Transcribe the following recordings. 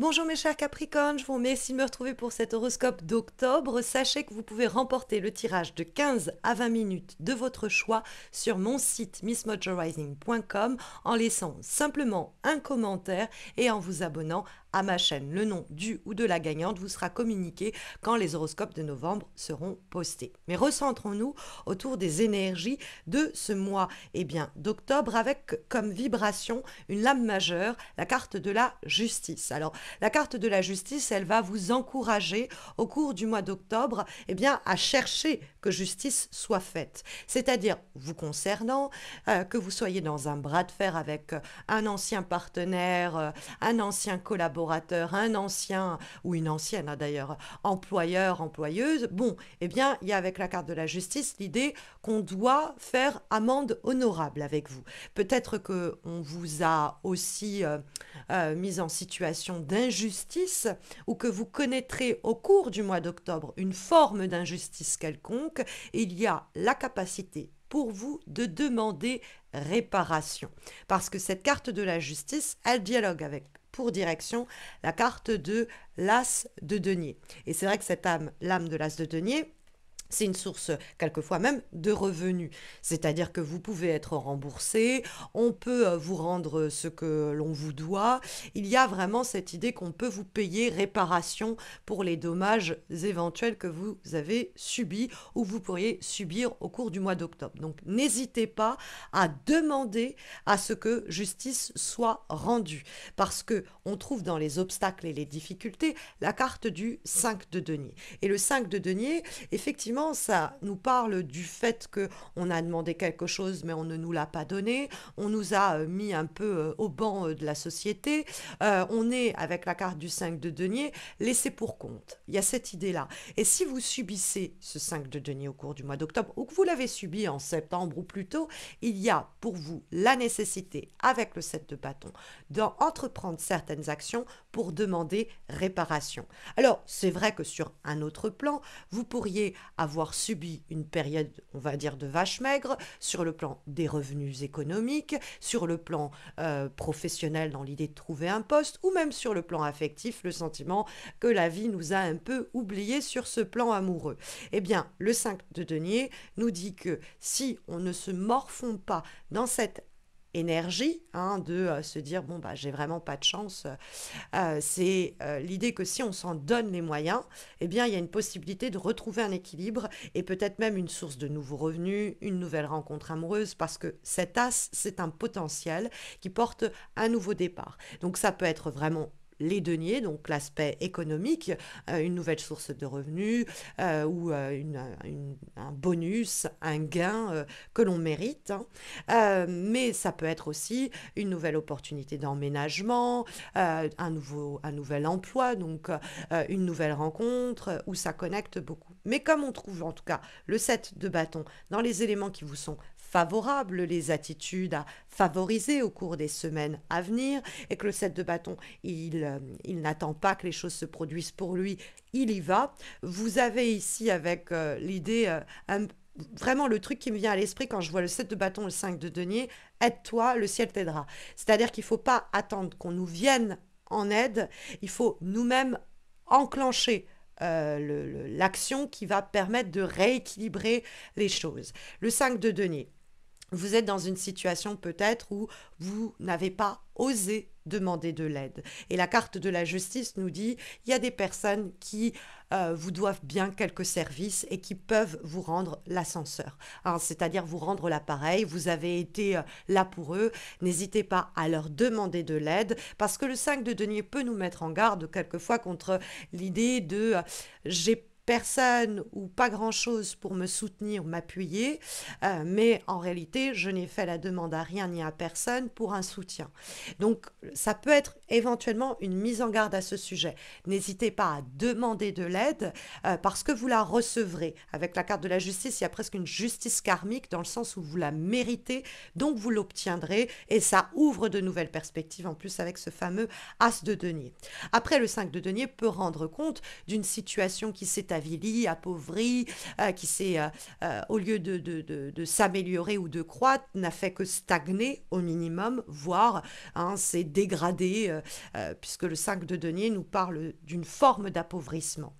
Bonjour mes chers Capricornes, je vous remercie de me retrouver pour cet horoscope d'octobre. Sachez que vous pouvez remporter le tirage de 15 à 20 minutes de votre choix sur mon site missmojorising.com en laissant simplement un commentaire et en vous abonnant ma chaîne. Le nom du ou de la gagnante vous sera communiqué quand les horoscopes de novembre seront postés. Mais recentrons-nous autour des énergies de ce mois eh bien d'octobre avec comme vibration une lame majeure, la carte de la justice. Alors la carte de la justice, elle va vous encourager au cours du mois d'octobre eh bien à chercher que justice soit faite. C'est-à-dire, vous concernant, euh, que vous soyez dans un bras de fer avec euh, un ancien partenaire, euh, un ancien collaborateur, un ancien ou une ancienne hein, d'ailleurs, employeur, employeuse, bon, eh bien, il y a avec la carte de la justice l'idée qu'on doit faire amende honorable avec vous. Peut-être que vous a aussi mis en situation d'injustice ou que vous connaîtrez au cours du mois d'octobre une forme d'injustice quelconque il y a la capacité pour vous de demander réparation. Parce que cette carte de la justice, elle dialogue avec pour direction la carte de l'as de denier. Et c'est vrai que cette âme, l'âme de l'as de denier, c'est une source quelquefois même de revenus. C'est-à-dire que vous pouvez être remboursé, on peut euh, vous rendre euh, ce que l'on vous doit. Il y a vraiment cette idée qu'on peut vous payer réparation pour les dommages éventuels que vous avez subis ou vous pourriez subir au cours du mois d'octobre. Donc n'hésitez pas à demander à ce que justice soit rendue parce que on trouve dans les obstacles et les difficultés la carte du 5 de denier. Et le 5 de denier, effectivement, ça nous parle du fait que on a demandé quelque chose, mais on ne nous l'a pas donné. On nous a euh, mis un peu euh, au banc euh, de la société. on est, avec la carte du 5 de denier, laissé pour compte. Il y a cette idée-là. Et si vous subissez ce 5 de denier au cours du mois d'octobre, ou que vous l'avez subi en septembre ou plus tôt, il y a pour vous la nécessité, avec le 7 de bâton, d'entreprendre certaines actions pour demander réparation. Alors, c'est vrai que sur un autre plan, vous pourriez avoir avoir subi une période, on va dire, de vache maigre sur le plan des revenus économiques, sur le plan euh, professionnel dans l'idée de trouver un poste, ou même sur le plan affectif, le sentiment que la vie nous a un peu oublié sur ce plan amoureux. Eh bien, le 5 de denier nous dit que si on ne se morfond pas dans cette énergie hein, de euh, se dire bon bah j'ai vraiment pas de chance. Euh, c'est euh, l'idée que si on s'en donne les moyens, eh bien il y a une possibilité de retrouver un équilibre et peut-être même une source de nouveaux revenus, une nouvelle rencontre amoureuse parce que cet as c'est un potentiel qui porte un nouveau départ. Donc ça peut être vraiment les deniers, donc l'aspect économique, euh, une nouvelle source de revenus euh, ou euh, un bonus, un gain que l'on mérite. Hein. mais ça peut être aussi une nouvelle opportunité d'emménagement, un, nouveau, un nouvel emploi, donc une nouvelle rencontre où ça connecte beaucoup. Mais comme on trouve en tout cas le set de bâton dans les éléments qui vous sont favorables, les attitudes à favoriser au cours des semaines à venir, et que le 7 de bâton, il, euh, il n'attend pas que les choses se produisent pour lui, il y va. Vous avez ici avec euh, l'idée euh, vraiment le truc qui me vient à l'esprit quand je vois le 7 de bâton, le 5 de denier, aide-toi, le ciel t'aidera. C'est-à-dire qu'il ne faut pas attendre qu'on nous vienne en aide, il faut nous-mêmes enclencher l'action qui va permettre de rééquilibrer les choses. Le 5 de denier, vous êtes dans une situation peut-être où vous n'avez pas osé demander de l'aide. Et la carte de la justice nous dit, il y a des personnes qui euh, vous doivent bien quelques services et qui peuvent vous rendre l'ascenseur, hein, c'est-à-dire vous rendre l'appareil, vous avez été euh, là pour eux, n'hésitez pas à leur demander de l'aide, parce que le 5 de denier peut nous mettre en garde quelquefois contre l'idée de euh, j'ai personne ou pas grand-chose pour me soutenir, m'appuyer, euh, mais en réalité, je n'ai fait la demande à rien ni à personne pour un soutien. Donc, ça peut être éventuellement une mise en garde à ce sujet. N'hésitez pas à demander de l'aide euh, parce que vous la recevrez. Avec la carte de la justice, il y a presque une justice karmique dans le sens où vous la méritez, donc vous l'obtiendrez et ça ouvre de nouvelles perspectives en plus avec ce fameux as de denier. Après, le 5 de denier peut rendre compte d'une situation qui s'est avilie, appauvri, euh, qui s'est, euh, euh, au lieu de, s'améliorer ou de croître, n'a fait que stagner au minimum, voire hein, s'est dégradé, puisque le 5 de denier nous parle d'une forme d'appauvrissement.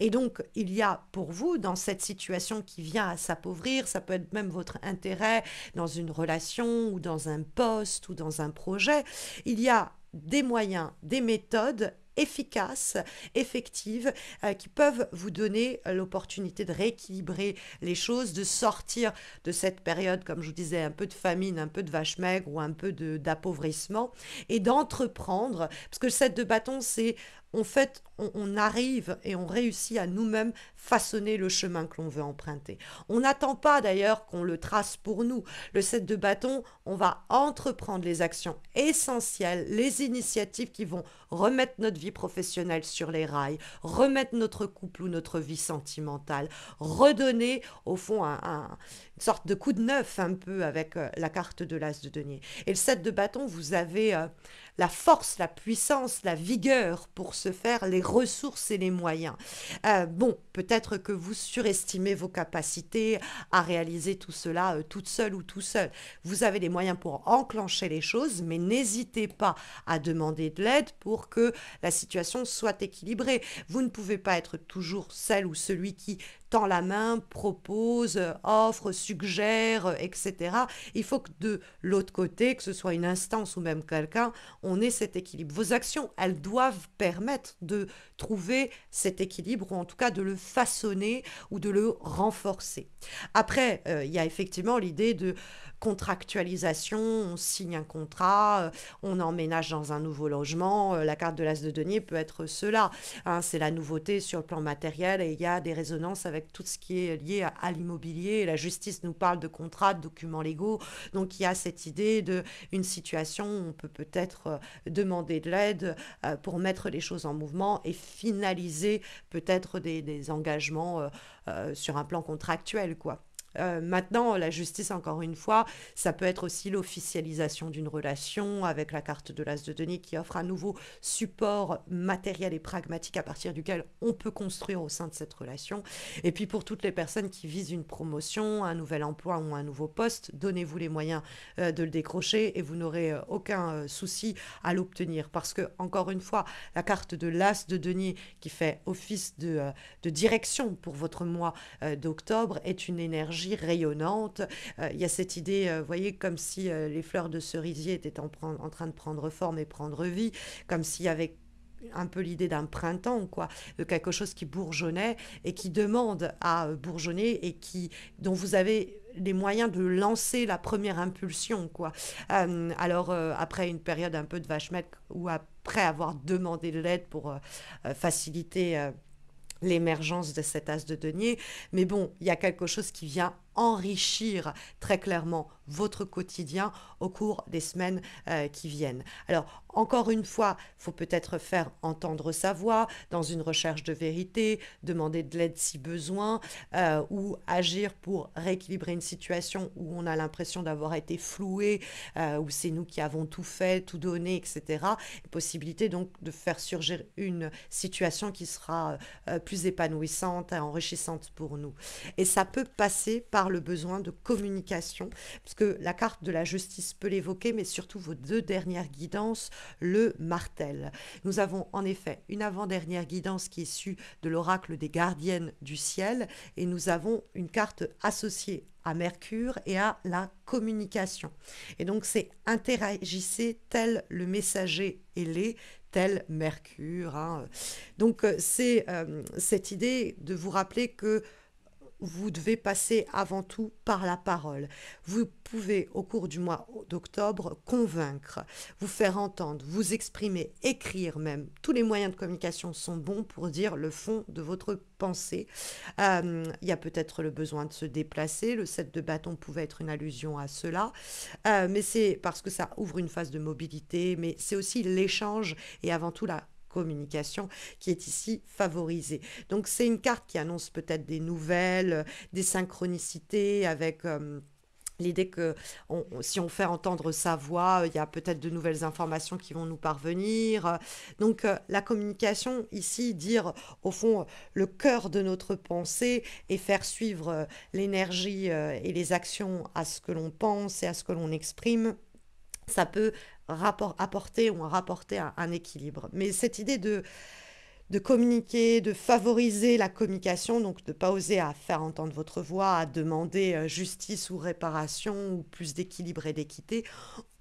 et donc, il y a pour vous, dans cette situation qui vient à s'appauvrir, ça peut être même votre intérêt dans une relation ou dans un poste ou dans un projet, il y a des moyens, des méthodes efficaces, effectives, euh, qui peuvent vous donner euh, l'opportunité de rééquilibrer les choses, de sortir de cette période, comme je vous disais, un peu de famine, un peu de vache maigre ou un peu de, d'appauvrissement, et d'entreprendre, parce que le 7 de bâton, c'est en fait, on, arrive et on réussit à nous-mêmes façonner le chemin que l'on veut emprunter. On n'attend pas d'ailleurs qu'on le trace pour nous. Le set de bâton, on va entreprendre les actions essentielles, les initiatives qui vont remettre notre vie professionnelle sur les rails, remettre notre couple ou notre vie sentimentale, redonner au fond un, une sorte de coup de neuf un peu avec euh, la carte de l'as de denier. Et le set de bâton, vous avez euh, la force, la puissance, la vigueur pour se faire les ressources et les moyens. Euh, bon, peut-être que vous surestimez vos capacités à réaliser tout cela euh, toute seule ou tout seul. Vous avez les moyens pour enclencher les choses, mais n'hésitez pas à demander de l'aide pour que la situation soit équilibrée. Vous ne pouvez pas être toujours celle ou celui qui tend la main, propose, offre, suggère, etc. Il faut que de l'autre côté, que ce soit une instance ou même quelqu'un, on ait cet équilibre. Vos actions, elles doivent permettre de trouver cet équilibre, ou en tout cas de le façonner ou de le renforcer. Après, euh, il y a effectivement l'idée de contractualisation, on signe un contrat, euh, on emménage dans un nouveau logement, euh, la carte de l'as de denier peut être cela. Hein. c'est la nouveauté sur le plan matériel et il y a des résonances avec tout ce qui est lié à, l'immobilier. La justice nous parle de contrats, de documents légaux, donc il y a cette idée de une situation où on peut peut-être demander de l'aide pour mettre les choses en mouvement et finaliser peut-être des, engagements euh, euh, sur un plan contractuel, quoi. Euh, maintenant, la justice, encore une fois, ça peut être aussi l'officialisation d'une relation avec la carte de l'as de Denis qui offre un nouveau support matériel et pragmatique à partir duquel on peut construire au sein de cette relation. Et puis pour toutes les personnes qui visent une promotion, un nouvel emploi ou un nouveau poste, donnez-vous les moyens euh, de le décrocher et vous n'aurez euh, aucun souci à l'obtenir. Parce que, encore une fois, la carte de l'as de Denis qui fait office de direction pour votre mois d'octobre est une énergie rayonnante. Euh, il y a cette idée, euh, vous voyez, comme si euh, les fleurs de cerisier étaient en, train de prendre forme et prendre vie, comme s'il y avait un peu l'idée d'un printemps, quoi, de quelque chose qui bourgeonnait et qui demande à bourgeonner et qui, dont vous avez les moyens de lancer la première impulsion, quoi. alors, après une période un peu de vache maigre ou après avoir demandé de l'aide pour faciliter l'émergence de cet as de denier. Mais bon, il y a quelque chose qui vient enrichir très clairement votre quotidien au cours des semaines euh, qui viennent. Alors, encore une fois, faut peut-être faire entendre sa voix dans une recherche de vérité, demander de l'aide si besoin, euh, ou agir pour rééquilibrer une situation où on a l'impression d'avoir été floué, euh, où c'est nous qui avons tout fait, tout donné, etc. Possibilité donc de faire surgir une situation qui sera plus épanouissante et enrichissante pour nous. Et ça peut passer par le besoin de communication, puisque la carte de la justice peut l'évoquer, mais surtout vos deux dernières guidances le martel Nous avons en effet une avant-dernière guidance qui est issue de l'oracle des gardiennes du ciel, et nous avons une carte associée à Mercure et à la communication. Et donc c'est interagissez tel le messager et tel Mercure. Hein. Donc euh, c'est euh, cette idée de vous rappeler que vous devez passer avant tout par la parole. Vous pouvez, au cours du mois d'octobre, convaincre, vous faire entendre, vous exprimer, écrire même. Tous les moyens de communication sont bons pour dire le fond de votre pensée. Euh, il y a peut-être le besoin de se déplacer. Le set de bâton pouvait être une allusion à cela. Euh, mais c'est parce que ça ouvre une phase de mobilité, mais c'est aussi l'échange et avant tout la communication qui est ici favorisée. Donc c'est une carte qui annonce peut-être des nouvelles, euh, des synchronicités avec... Euh, l'idée que si on fait entendre sa voix, euh, il y a peut-être de nouvelles informations qui vont nous parvenir. Donc la communication ici, dire au fond le cœur de notre pensée et faire suivre l'énergie et les actions à ce que l'on pense et à ce que l'on exprime, ça peut apporter ou rapporter un, équilibre. Mais cette idée de de communiquer, de favoriser la communication, donc de ne pas oser à faire entendre votre voix, à demander euh, justice ou réparation ou plus d'équilibre et d'équité,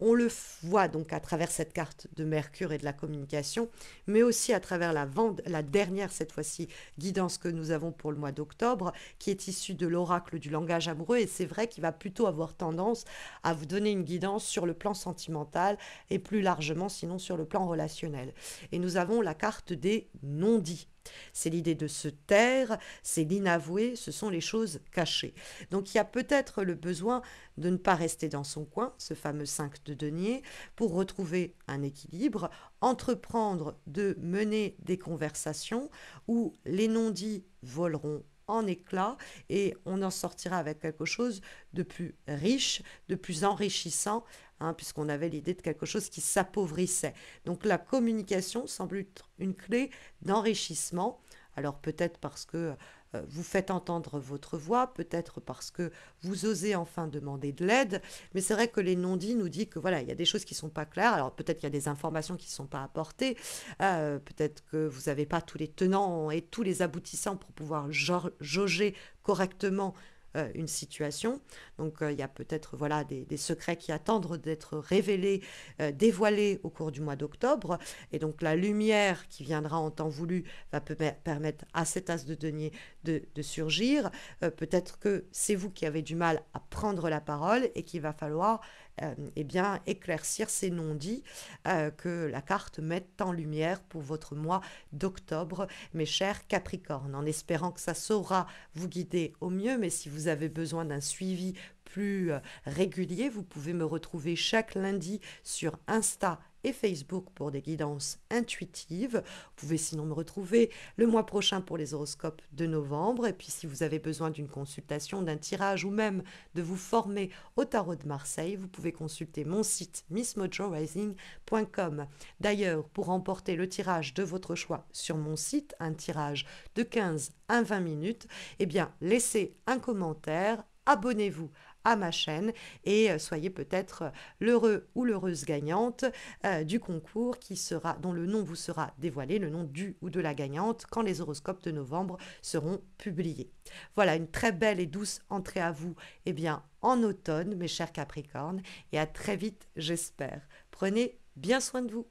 on le voit donc à travers cette carte de Mercure et de la communication, mais aussi à travers la, vente, la dernière, cette fois-ci, guidance que nous avons pour le mois d'octobre, qui est issue de l'oracle du langage amoureux, et c'est vrai qu'il va plutôt avoir tendance à vous donner une guidance sur le plan sentimental et plus largement, sinon sur le plan relationnel. Et nous avons la carte des non-dits c'est l'idée de se taire, c'est l'inavoué, ce sont les choses cachées. Donc il y a peut-être le besoin de ne pas rester dans son coin, ce fameux 5 de denier, pour retrouver un équilibre, entreprendre de mener des conversations où les non-dits voleront en éclats et on en sortira avec quelque chose de plus riche, de plus enrichissant, hein, puisqu'on avait l'idée de quelque chose qui s'appauvrissait. Donc la communication semble être une clé d'enrichissement. Alors peut-être parce que euh, vous faites entendre votre voix, peut-être parce que vous osez enfin demander de l'aide. Mais c'est vrai que les non-dits nous disent que voilà, il y a des choses qui ne sont pas claires. Alors peut-être qu'il y a des informations qui ne sont pas apportées. Euh, peut-être que vous n'avez pas tous les tenants et tous les aboutissants pour pouvoir jauger correctement euh, une situation. Donc euh, il y a peut-être voilà, des, secrets qui attendent d'être révélés, euh, dévoilés au cours du mois d'octobre. Et donc la lumière qui viendra en temps voulu va permettre à cet as de denier de surgir. peut-être que c'est vous qui avez du mal à prendre la parole et qu'il va falloir euh, eh bien, éclaircir ces non-dits euh, que la carte mette en lumière pour votre mois d'octobre, mes chers Capricornes, en espérant que ça saura vous guider au mieux. Mais si vous avez besoin d'un suivi plus euh, régulier, vous pouvez me retrouver chaque lundi sur Insta et Facebook pour des guidances intuitives. Vous pouvez sinon me retrouver le mois prochain pour les horoscopes de novembre. Et puis si vous avez besoin d'une consultation, d'un tirage ou même de vous former au tarot de Marseille, vous pouvez consulter mon site missmojorising.com. D'ailleurs, pour remporter le tirage de votre choix sur mon site, un tirage de 15 à 20 minutes, eh bien laissez un commentaire, abonnez-vous à ma chaîne et euh, soyez peut-être euh, l'heureux ou l'heureuse gagnante euh, du concours qui sera, dont le nom vous sera dévoilé, le nom du ou de la gagnante quand les horoscopes de novembre seront publiés. Voilà une très belle et douce entrée à vous et eh bien, en automne, mes chers Capricornes, et à très vite, j'espère. Prenez bien soin de vous.